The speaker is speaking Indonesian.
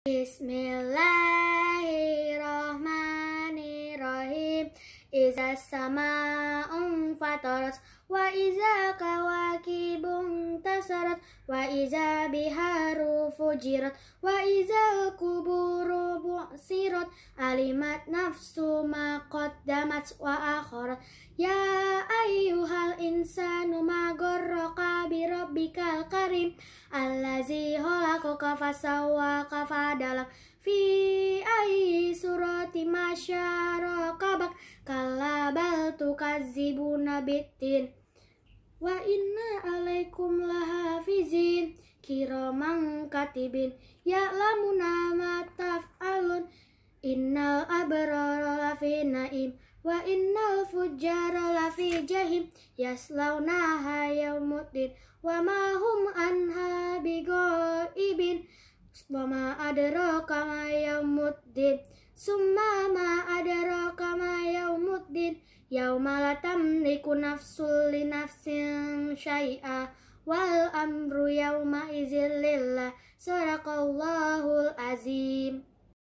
Bismillahirrahmanirrahim Iza sama'un fatarat Wa iza kawakibun tasarat Wa iza biharu fujirat Wa iza kuburu bu'sirat Alimat nafsu ma wa akhirat Ya ayyuhal insanu ma rabbikal karim Allazi holakoka fasawaka fadalak Fi ai surati masyarokabak kalabal bal tukazibuna Wa inna alaikum lahafizin kiraman katibin Ya lamuna alun Innal abrara lafi naim Wa innal fujjara lafi jahim yaslaunaha yaumuddin wa ma hum anha bigoibin wa ma adraka ma yaumuddin summa ma adraka ma yawmuddin yauma la tamliku nafsul li nafsin syai'a wal amru yauma izillillah sura sadaqallahu